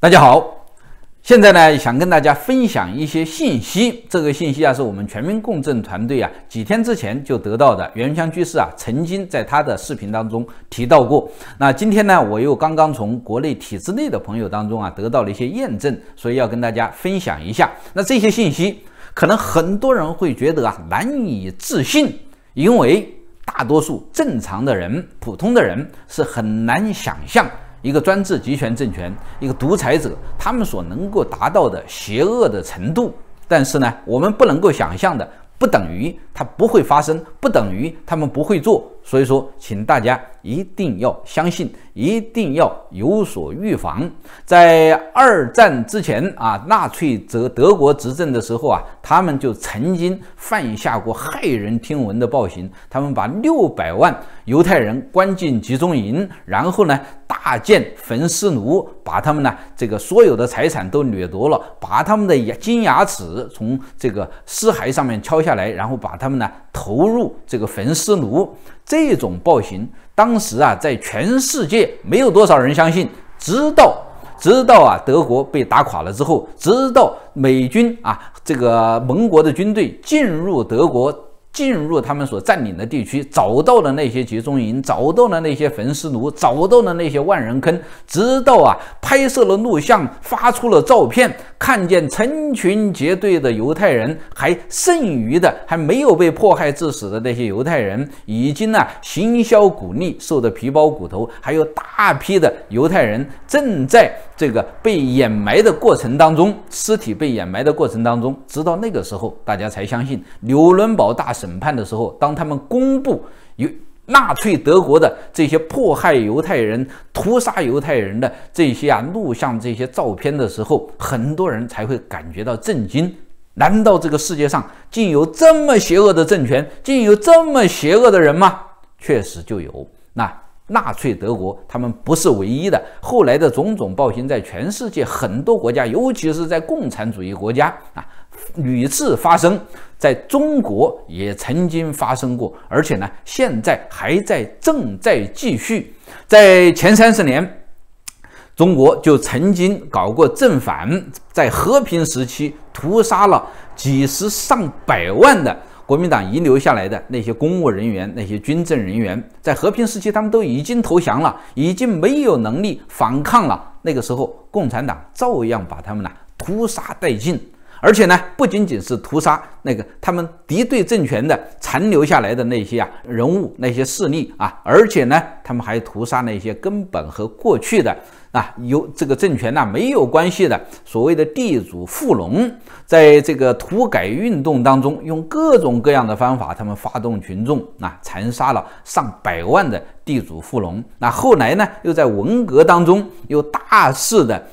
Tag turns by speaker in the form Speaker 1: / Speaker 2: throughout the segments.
Speaker 1: 大家好，现在呢想跟大家分享一些信息。这个信息啊，是我们全民共振团队啊几天之前就得到的。袁湘香居士啊曾经在他的视频当中提到过。那今天呢，我又刚刚从国内体制内的朋友当中啊得到了一些验证，所以要跟大家分享一下。那这些信息可能很多人会觉得啊难以置信，因为大多数正常的人、普通的人是很难想象。一个专制集权政权，一个独裁者，他们所能够达到的邪恶的程度，但是呢，我们不能够想象的，不等于他不会发生，不等于他们不会做。所以说，请大家一定要相信，一定要有所预防。在二战之前啊，纳粹德德国执政的时候啊，他们就曾经犯下过骇人听闻的暴行。他们把六百万犹太人关进集中营，然后呢，大建焚尸炉，把他们呢这个所有的财产都掠夺了，把他们的牙金牙齿从这个尸骸上面敲下来，然后把他们呢。投入这个焚尸炉这种暴行，当时啊，在全世界没有多少人相信。直到直到啊，德国被打垮了之后，直到美军啊，这个盟国的军队进入德国，进入他们所占领的地区，找到了那些集中营，找到了那些焚尸炉，找到了那些万人坑，直到啊，拍摄了录像，发出了照片。看见成群结队的犹太人，还剩余的还没有被迫害致死的那些犹太人，已经呢行销骨立，瘦的皮包骨头，还有大批的犹太人正在这个被掩埋的过程当中，尸体被掩埋的过程当中，直到那个时候，大家才相信纽伦堡大审判的时候，当他们公布有。纳粹德国的这些迫害犹太人、屠杀犹太人的这些啊录像、这些照片的时候，很多人才会感觉到震惊。难道这个世界上竟有这么邪恶的政权，竟有这么邪恶的人吗？确实就有。那纳粹德国他们不是唯一的，后来的种种暴行在全世界很多国家，尤其是在共产主义国家啊。屡次发生，在中国也曾经发生过，而且呢，现在还在正在继续。在前三十年，中国就曾经搞过正反，在和平时期屠杀了几十上百万的国民党遗留下来的那些公务人员、那些军政人员。在和平时期，他们都已经投降了，已经没有能力反抗了。那个时候，共产党照样把他们呢屠杀殆尽。而且呢，不仅仅是屠杀那个他们敌对政权的残留下来的那些啊人物、那些势力啊，而且呢，他们还屠杀那些根本和过去的啊有这个政权呐没有关系的所谓的地主富农，在这个土改运动当中，用各种各样的方法，他们发动群众啊，残杀了上百万的地主富农。那后来呢，又在文革当中又大肆的。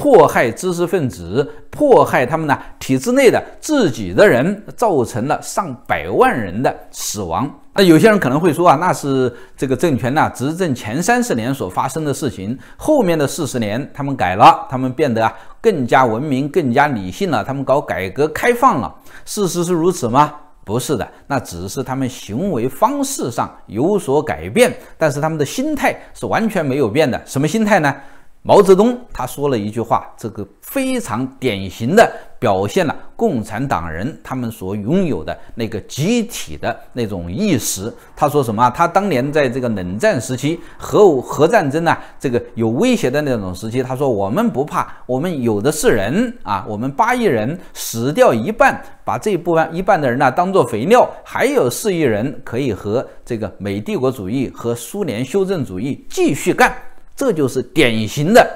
Speaker 1: 迫害知识分子，迫害他们呢？体制内的自己的人，造成了上百万人的死亡。那有些人可能会说啊，那是这个政权呢执政前三十年所发生的事情，后面的四十年他们改了，他们变得啊更加文明、更加理性了，他们搞改革开放了。事实是如此吗？不是的，那只是他们行为方式上有所改变，但是他们的心态是完全没有变的。什么心态呢？毛泽东他说了一句话，这个非常典型的表现了共产党人他们所拥有的那个集体的那种意识。他说什么啊？他当年在这个冷战时期、核核战争呢，这个有威胁的那种时期，他说我们不怕，我们有的是人啊！我们八亿人死掉一半，把这一部分一半的人呢当做肥料，还有四亿人可以和这个美帝国主义和苏联修正主义继续干。这就是典型的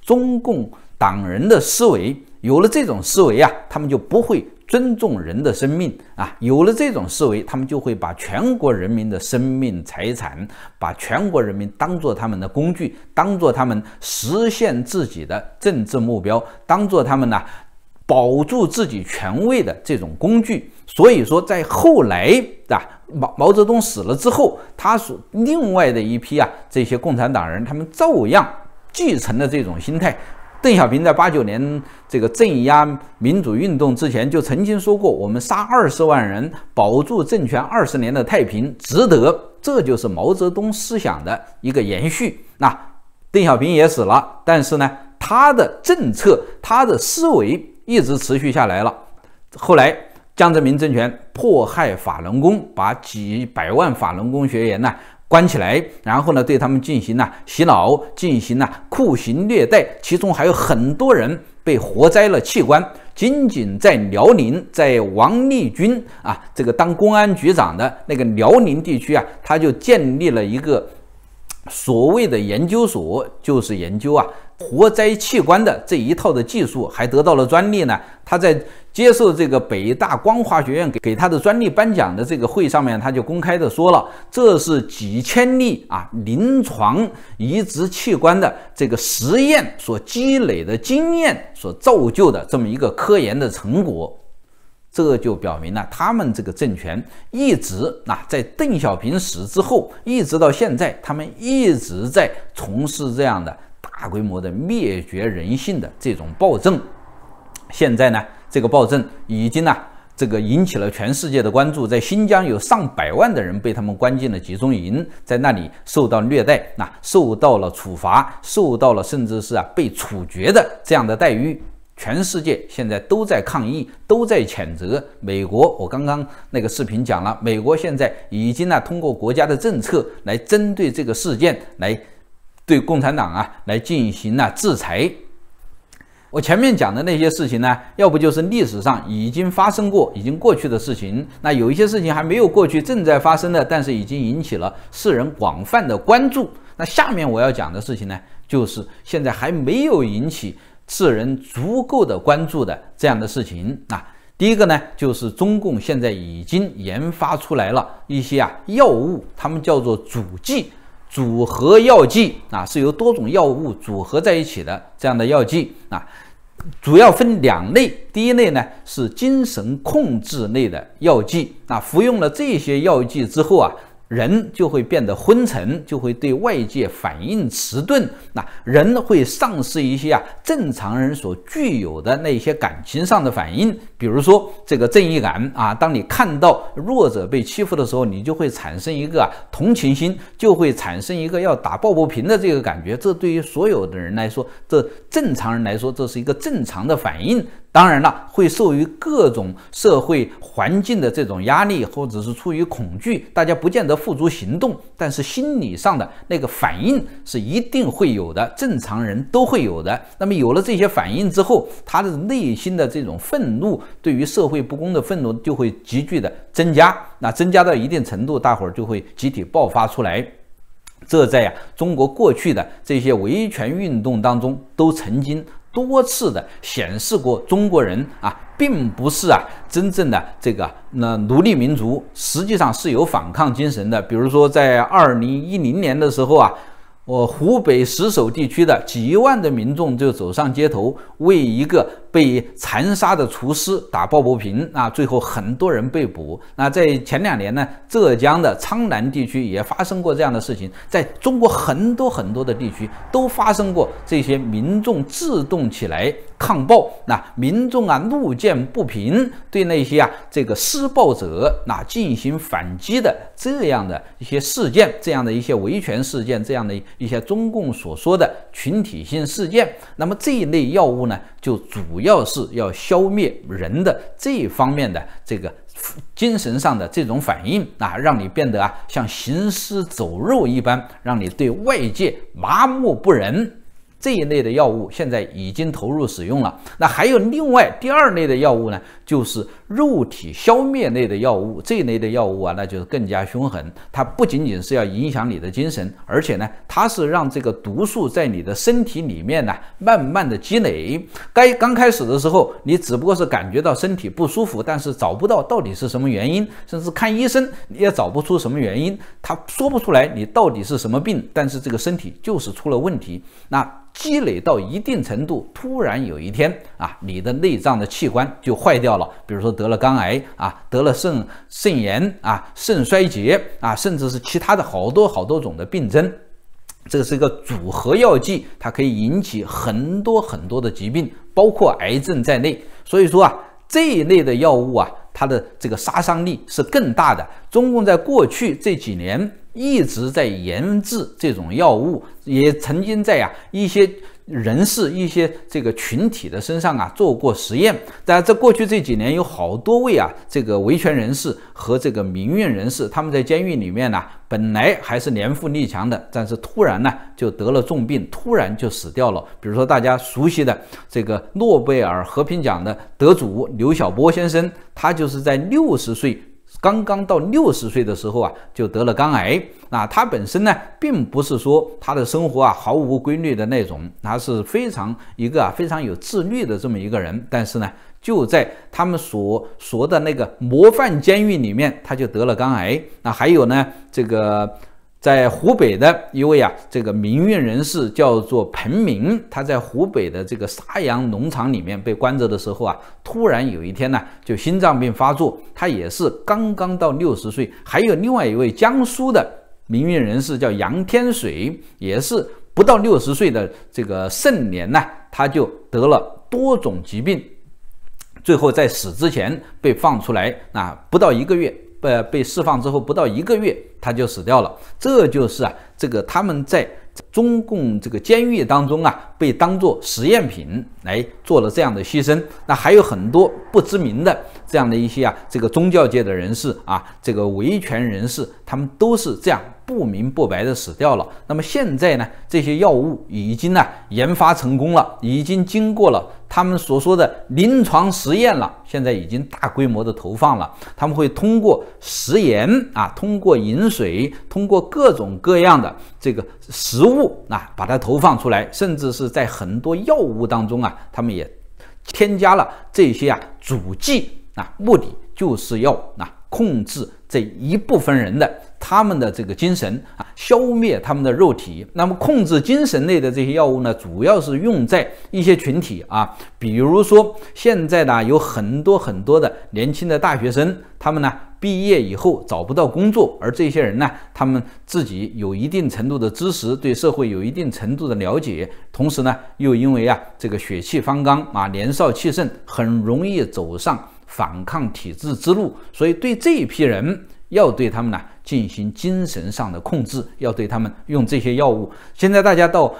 Speaker 1: 中共党人的思维。有了这种思维啊，他们就不会尊重人的生命啊。有了这种思维，他们就会把全国人民的生命财产，把全国人民当做他们的工具，当做他们实现自己的政治目标，当做他们呢。保住自己权位的这种工具，所以说在后来啊，毛毛泽东死了之后，他所另外的一批啊这些共产党人，他们照样继承了这种心态。邓小平在八九年这个镇压民主运动之前就曾经说过：“我们杀二十万人，保住政权二十年的太平，值得。”这就是毛泽东思想的一个延续。那邓小平也死了，但是呢，他的政策，他的思维。一直持续下来了。后来江泽民政权迫害法轮功，把几百万法轮功学员呢关起来，然后呢对他们进行呢洗脑，进行呢酷刑虐待，其中还有很多人被活摘了器官。仅仅在辽宁，在王立军啊这个当公安局长的那个辽宁地区啊，他就建立了一个。所谓的研究所就是研究啊，活摘器官的这一套的技术还得到了专利呢。他在接受这个北大光华学院给给他的专利颁奖的这个会上面，他就公开的说了，这是几千例啊临床移植器官的这个实验所积累的经验所造就的这么一个科研的成果。这就表明了他们这个政权一直啊，在邓小平死之后，一直到现在，他们一直在从事这样的大规模的灭绝人性的这种暴政。现在呢，这个暴政已经啊，这个引起了全世界的关注。在新疆有上百万的人被他们关进了集中营，在那里受到虐待，那受到了处罚，受到了甚至是啊被处决的这样的待遇。全世界现在都在抗议，都在谴责美国。我刚刚那个视频讲了，美国现在已经呢通过国家的政策来针对这个事件，来对共产党啊来进行呢制裁。我前面讲的那些事情呢，要不就是历史上已经发生过、已经过去的事情；那有一些事情还没有过去，正在发生的，但是已经引起了世人广泛的关注。那下面我要讲的事情呢，就是现在还没有引起。世人足够的关注的这样的事情啊。第一个呢，就是中共现在已经研发出来了一些啊药物，它们叫做组剂、组合药剂啊，是由多种药物组合在一起的这样的药剂啊，主要分两类。第一类呢是精神控制类的药剂啊，服用了这些药剂之后啊。人就会变得昏沉，就会对外界反应迟钝。那人会丧失一些啊，正常人所具有的那些感情上的反应，比如说这个正义感啊。当你看到弱者被欺负的时候，你就会产生一个同情心，就会产生一个要打抱不平的这个感觉。这对于所有的人来说，这正常人来说，这是一个正常的反应。当然了，会受于各种社会环境的这种压力，或者是出于恐惧，大家不见得付诸行动，但是心理上的那个反应是一定会有的，正常人都会有的。那么有了这些反应之后，他的内心的这种愤怒，对于社会不公的愤怒就会急剧的增加。那增加到一定程度，大伙儿就会集体爆发出来。这在呀，中国过去的这些维权运动当中都曾经。多次的显示过，中国人啊，并不是啊真正的这个那奴隶民族，实际上是有反抗精神的。比如说，在二零一零年的时候啊，我湖北石首地区的几万的民众就走上街头，为一个。被残杀的厨师打抱不平啊！最后很多人被捕。那在前两年呢，浙江的苍南地区也发生过这样的事情。在中国很多很多的地区都发生过这些民众自动起来抗暴。那民众啊，路见不平，对那些啊这个施暴者啊进行反击的这样的一些事件，这样的一些维权事件，这样的一些中共所说的群体性事件。那么这一类药物呢，就主。主要是要消灭人的这一方面的这个精神上的这种反应啊，让你变得啊像行尸走肉一般，让你对外界麻木不仁。这一类的药物现在已经投入使用了。那还有另外第二类的药物呢？就是肉体消灭类的药物，这一类的药物啊，那就是更加凶狠。它不仅仅是要影响你的精神，而且呢，它是让这个毒素在你的身体里面呢慢慢的积累。该刚开始的时候，你只不过是感觉到身体不舒服，但是找不到到底是什么原因，甚至看医生你也找不出什么原因，他说不出来你到底是什么病，但是这个身体就是出了问题。那积累到一定程度，突然有一天啊，你的内脏的器官就坏掉了。比如说得了肝癌啊，得了肾肾炎啊，肾衰竭啊，甚至是其他的好多好多种的病症。这是一个组合药剂，它可以引起很多很多的疾病，包括癌症在内。所以说啊，这一类的药物啊，它的这个杀伤力是更大的。中共在过去这几年一直在研制这种药物，也曾经在呀一些。人士一些这个群体的身上啊做过实验，但然在过去这几年有好多位啊这个维权人士和这个民运人士，他们在监狱里面呢，本来还是年富力强的，但是突然呢就得了重病，突然就死掉了。比如说大家熟悉的这个诺贝尔和平奖的得主刘晓波先生，他就是在六十岁。刚刚到六十岁的时候啊，就得了肝癌。那他本身呢，并不是说他的生活啊毫无规律的那种，他是非常一个啊非常有自律的这么一个人。但是呢，就在他们所说的那个模范监狱里面，他就得了肝癌。那还有呢，这个。在湖北的一位啊，这个民运人士叫做彭明，他在湖北的这个沙洋农场里面被关着的时候啊，突然有一天呢，就心脏病发作。他也是刚刚到六十岁。还有另外一位江苏的民运人士叫杨天水，也是不到六十岁的这个盛年呢，他就得了多种疾病，最后在死之前被放出来啊，不到一个月。被被释放之后，不到一个月，他就死掉了。这就是啊，这个他们在中共这个监狱当中啊。被当做实验品来做了这样的牺牲，那还有很多不知名的这样的一些啊，这个宗教界的人士啊，这个维权人士，他们都是这样不明不白的死掉了。那么现在呢，这些药物已经呢研发成功了，已经经过了他们所说的临床实验了，现在已经大规模的投放了。他们会通过食盐啊，通过饮水，通过各种各样的这个食物啊，把它投放出来，甚至是。在很多药物当中啊，他们也添加了这些啊主剂啊，目的就是要啊控制这一部分人的他们的这个精神啊，消灭他们的肉体。那么控制精神类的这些药物呢，主要是用在一些群体啊，比如说现在呢有很多很多的年轻的大学生，他们呢。毕业以后找不到工作，而这些人呢，他们自己有一定程度的知识，对社会有一定程度的了解，同时呢，又因为啊，这个血气方刚啊，年少气盛，很容易走上反抗体制之路。所以，对这一批人，要对他们呢进行精神上的控制，要对他们用这些药物。现在大家到。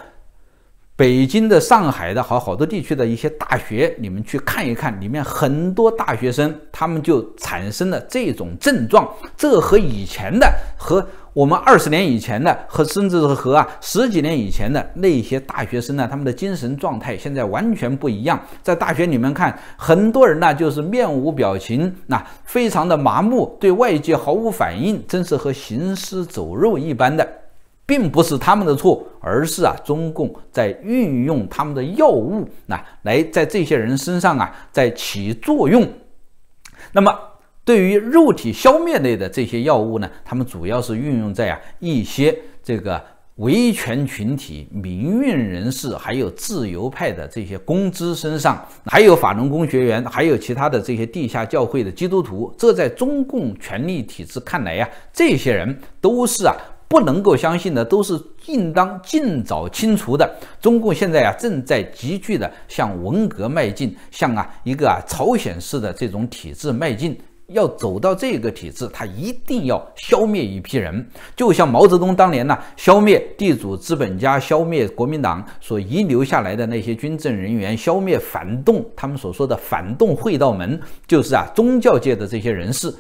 Speaker 1: 北京的、上海的，好好多地区的一些大学，你们去看一看，里面很多大学生，他们就产生了这种症状。这和以前的、和我们二十年以前的、和甚至是和啊十几年以前的那些大学生呢，他们的精神状态现在完全不一样。在大学里面看，很多人呢就是面无表情，那非常的麻木，对外界毫无反应，真是和行尸走肉一般的。并不是他们的错，而是啊，中共在运用他们的药物，那来在这些人身上啊，在起作用。那么，对于肉体消灭类的这些药物呢，他们主要是运用在啊一些这个维权群体、民运人士，还有自由派的这些公知身上，还有法轮功学员，还有其他的这些地下教会的基督徒。这在中共权力体制看来呀，这些人都是啊。不能够相信的都是应当尽早清除的。中共现在啊正在急剧的向文革迈进，向啊一个啊朝鲜式的这种体制迈进。要走到这个体制，他一定要消灭一批人。就像毛泽东当年呢，消灭地主资本家，消灭国民党所遗留下来的那些军政人员，消灭反动，他们所说的反动会道门，就是啊宗教界的这些人士。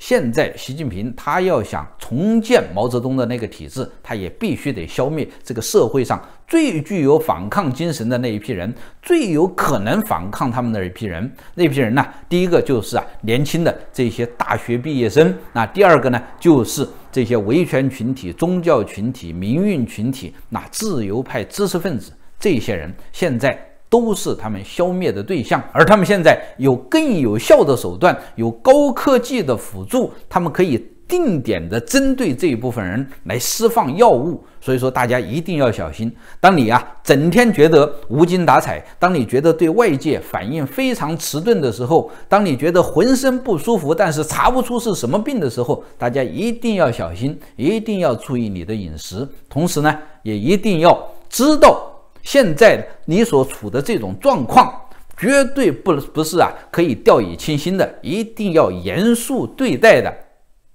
Speaker 1: 现在，习近平他要想重建毛泽东的那个体制，他也必须得消灭这个社会上最具有反抗精神的那一批人，最有可能反抗他们的一批人。那批人呢？第一个就是啊，年轻的这些大学毕业生；那第二个呢，就是这些维权群体、宗教群体、民运群体、那自由派知识分子这些人。现在。都是他们消灭的对象，而他们现在有更有效的手段，有高科技的辅助，他们可以定点的针对这一部分人来释放药物。所以说，大家一定要小心。当你啊整天觉得无精打采，当你觉得对外界反应非常迟钝的时候，当你觉得浑身不舒服，但是查不出是什么病的时候，大家一定要小心，一定要注意你的饮食，同时呢，也一定要知道。现在你所处的这种状况，绝对不不是啊，可以掉以轻心的，一定要严肃对待的。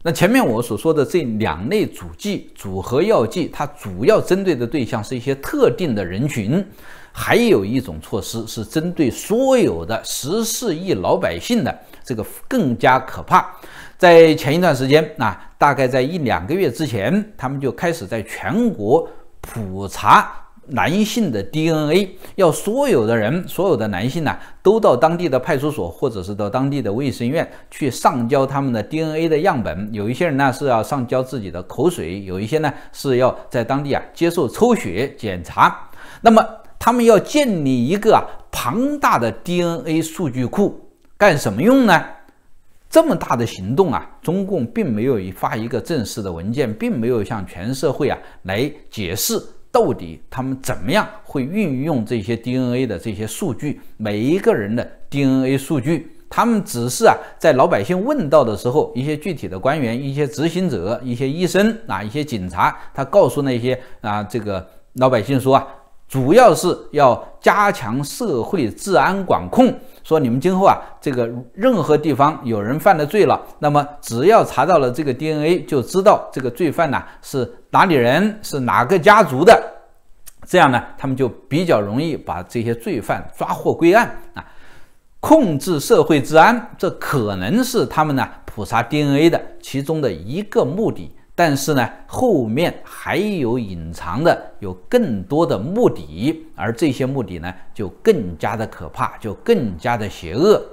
Speaker 1: 那前面我所说的这两类组剂组合药剂，它主要针对的对象是一些特定的人群，还有一种措施是针对所有的十四亿老百姓的，这个更加可怕。在前一段时间啊，大概在一两个月之前，他们就开始在全国普查。男性的 DNA 要所有的人，所有的男性呢，都到当地的派出所，或者是到当地的卫生院去上交他们的 DNA 的样本。有一些人呢是要上交自己的口水，有一些呢是要在当地啊接受抽血检查。那么他们要建立一个啊庞大的 DNA 数据库，干什么用呢？这么大的行动啊，中共并没有发一个正式的文件，并没有向全社会啊来解释。到底他们怎么样会运用这些 DNA 的这些数据？每一个人的 DNA 数据，他们只是啊，在老百姓问到的时候，一些具体的官员、一些执行者、一些医生啊、一些警察，他告诉那些啊，这个老百姓说啊。主要是要加强社会治安管控。说你们今后啊，这个任何地方有人犯了罪了，那么只要查到了这个 DNA，就知道这个罪犯呢是哪里人，是哪个家族的，这样呢，他们就比较容易把这些罪犯抓获归案啊，控制社会治安。这可能是他们呢普查 DNA 的其中的一个目的。但是呢，后面还有隐藏的，有更多的目的，而这些目的呢，就更加的可怕，就更加的邪恶。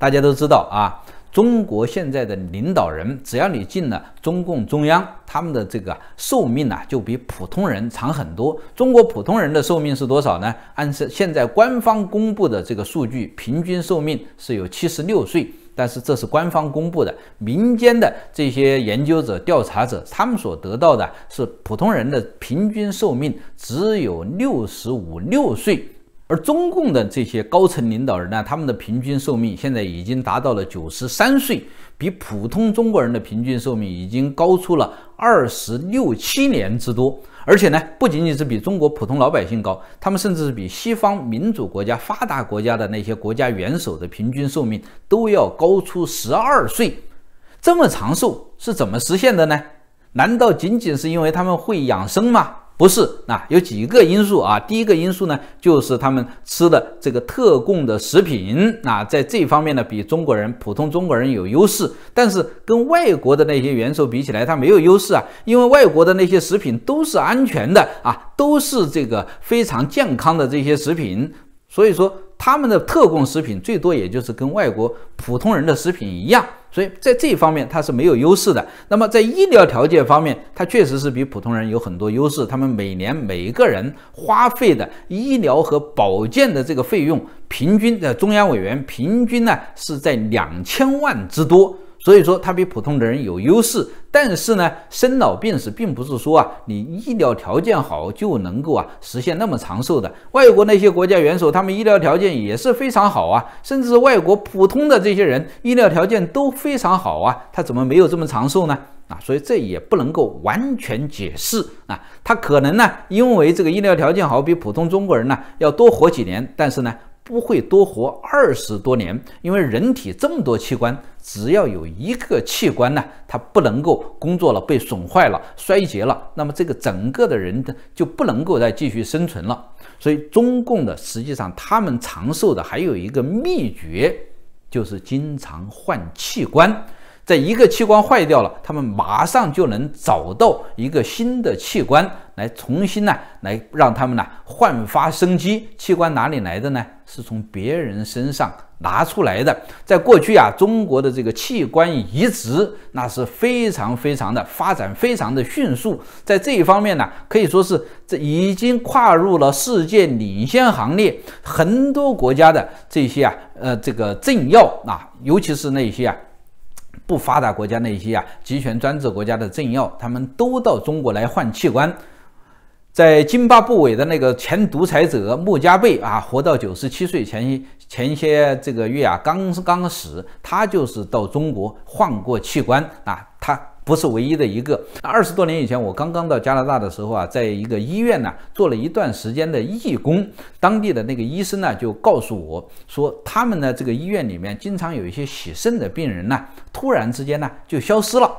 Speaker 1: 大家都知道啊，中国现在的领导人，只要你进了中共中央，他们的这个寿命呢，就比普通人长很多。中国普通人的寿命是多少呢？按照现在官方公布的这个数据，平均寿命是有七十六岁。但是这是官方公布的，民间的这些研究者、调查者，他们所得到的是普通人的平均寿命只有六十五六岁，而中共的这些高层领导人呢，他们的平均寿命现在已经达到了九十三岁，比普通中国人的平均寿命已经高出了。二十六七年之多，而且呢，不仅仅是比中国普通老百姓高，他们甚至是比西方民主国家、发达国家的那些国家元首的平均寿命都要高出十二岁。这么长寿是怎么实现的呢？难道仅仅是因为他们会养生吗？不是，那有几个因素啊？第一个因素呢，就是他们吃的这个特供的食品，那在这方面呢，比中国人普通中国人有优势，但是跟外国的那些元首比起来，他没有优势啊，因为外国的那些食品都是安全的啊，都是这个非常健康的这些食品，所以说。他们的特供食品最多也就是跟外国普通人的食品一样，所以在这方面它是没有优势的。那么在医疗条件方面，它确实是比普通人有很多优势。他们每年每个人花费的医疗和保健的这个费用，平均在中央委员平均呢是在两千万之多。所以说他比普通的人有优势，但是呢，生老病死并不是说啊，你医疗条件好就能够啊实现那么长寿的。外国那些国家元首，他们医疗条件也是非常好啊，甚至外国普通的这些人医疗条件都非常好啊，他怎么没有这么长寿呢？啊，所以这也不能够完全解释啊，他可能呢，因为这个医疗条件好，比普通中国人呢要多活几年，但是呢。不会多活二十多年，因为人体这么多器官，只要有一个器官呢，它不能够工作了，被损坏了、衰竭了，那么这个整个的人的就不能够再继续生存了。所以，中共的实际上他们长寿的还有一个秘诀，就是经常换器官。在一个器官坏掉了，他们马上就能找到一个新的器官来重新呢，来让他们呢焕发生机。器官哪里来的呢？是从别人身上拿出来的。在过去啊，中国的这个器官移植那是非常非常的发展，非常的迅速。在这一方面呢，可以说是这已经跨入了世界领先行列。很多国家的这些啊，呃，这个政要啊，尤其是那些啊。不发达国家那些啊集权专制国家的政要，他们都到中国来换器官。在津巴布韦的那个前独裁者穆加贝啊，活到九十七岁前前些这个月啊，刚刚死，他就是到中国换过器官啊，他。不是唯一的一个。二十多年以前，我刚刚到加拿大的时候啊，在一个医院呢做了一段时间的义工。当地的那个医生呢就告诉我说，他们呢这个医院里面经常有一些洗肾的病人呢，突然之间呢就消失了，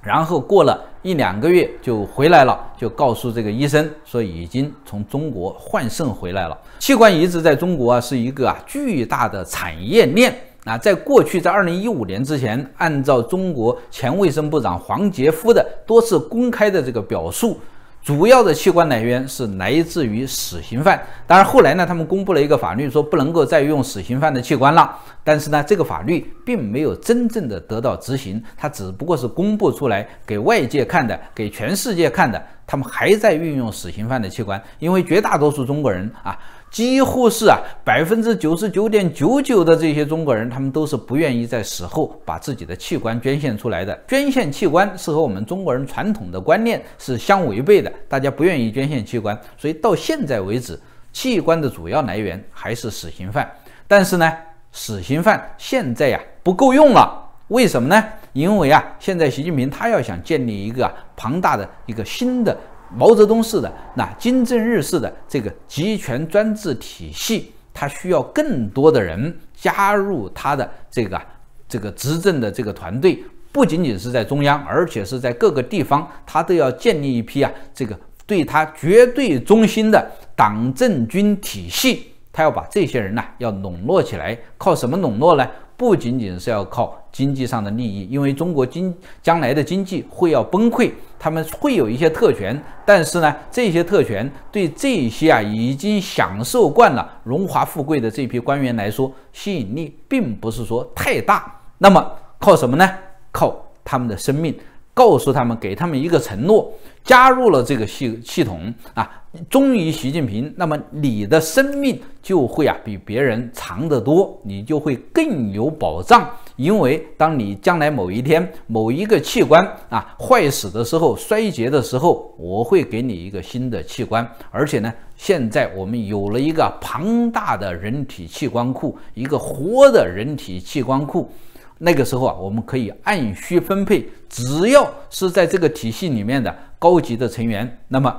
Speaker 1: 然后过了一两个月就回来了，就告诉这个医生说已经从中国换肾回来了。器官移植在中国啊是一个啊巨大的产业链。啊，在过去，在二零一五年之前，按照中国前卫生部长黄杰夫的多次公开的这个表述，主要的器官来源是来自于死刑犯。当然后来呢，他们公布了一个法律，说不能够再用死刑犯的器官了。但是呢，这个法律并没有真正的得到执行，它只不过是公布出来给外界看的，给全世界看的。他们还在运用死刑犯的器官，因为绝大多数中国人啊。几乎是啊，百分之九十九点九九的这些中国人，他们都是不愿意在死后把自己的器官捐献出来的。捐献器官是和我们中国人传统的观念是相违背的，大家不愿意捐献器官，所以到现在为止，器官的主要来源还是死刑犯。但是呢，死刑犯现在呀不够用了，为什么呢？因为啊，现在习近平他要想建立一个庞大的一个新的。毛泽东式的那金正日式的这个集权专制体系，他需要更多的人加入他的这个这个执政的这个团队，不仅仅是在中央，而且是在各个地方，他都要建立一批啊，这个对他绝对忠心的党政军体系，他要把这些人呢要笼络起来，靠什么笼络呢？不仅仅是要靠经济上的利益，因为中国经将来的经济会要崩溃，他们会有一些特权，但是呢，这些特权对这些啊已经享受惯了荣华富贵的这批官员来说，吸引力并不是说太大。那么靠什么呢？靠他们的生命。告诉他们，给他们一个承诺，加入了这个系系统啊，忠于习近平，那么你的生命就会啊比别人长得多，你就会更有保障。因为当你将来某一天某一个器官啊坏死的时候、衰竭的时候，我会给你一个新的器官。而且呢，现在我们有了一个庞大的人体器官库，一个活的人体器官库。那个时候啊，我们可以按需分配，只要是在这个体系里面的高级的成员，那么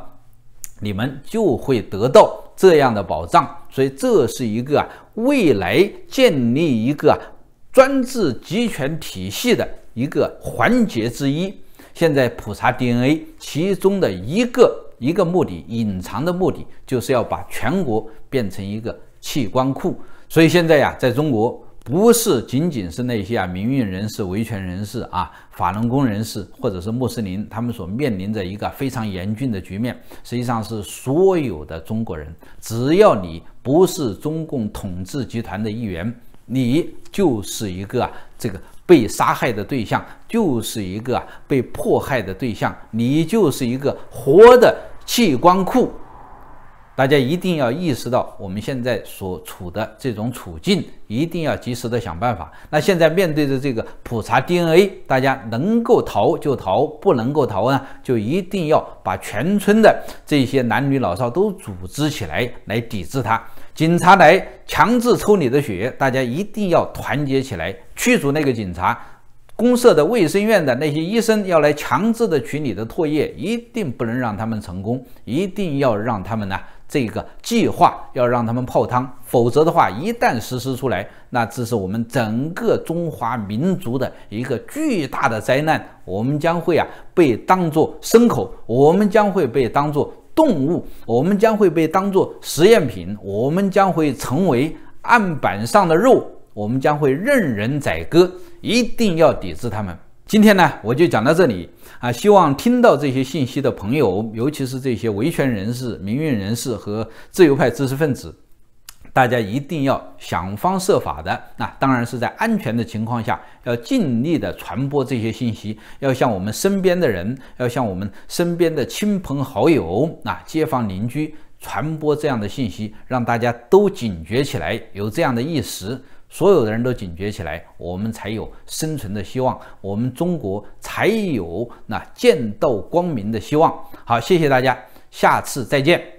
Speaker 1: 你们就会得到这样的保障。所以这是一个啊，未来建立一个专制集权体系的一个环节之一。现在普查 DNA，其中的一个一个目的，隐藏的目的，就是要把全国变成一个器官库。所以现在呀，在中国。不是仅仅是那些啊，民运人士、维权人士啊，法轮功人士，或者是穆斯林，他们所面临着一个非常严峻的局面。实际上是所有的中国人，只要你不是中共统治集团的一员，你就是一个啊，这个被杀害的对象，就是一个被迫害的对象，你就是一个活的器官库。大家一定要意识到我们现在所处的这种处境，一定要及时的想办法。那现在面对着这个普查 DNA，大家能够逃就逃，不能够逃呢，就一定要把全村的这些男女老少都组织起来，来抵制他。警察来强制抽你的血，大家一定要团结起来驱逐那个警察。公社的卫生院的那些医生要来强制的取你的唾液，一定不能让他们成功，一定要让他们呢。这个计划要让他们泡汤，否则的话，一旦实施出来，那这是我们整个中华民族的一个巨大的灾难。我们将会啊被当作牲口，我们将会被当作动物，我们将会被当作实验品，我们将会成为案板上的肉，我们将会任人宰割。一定要抵制他们。今天呢，我就讲到这里啊。希望听到这些信息的朋友，尤其是这些维权人士、民运人士和自由派知识分子，大家一定要想方设法的，那当然是在安全的情况下，要尽力的传播这些信息。要向我们身边的人，要向我们身边的亲朋好友、啊街坊邻居传播这样的信息，让大家都警觉起来，有这样的意识。所有的人都警觉起来，我们才有生存的希望，我们中国才有那见到光明的希望。好，谢谢大家，下次再见。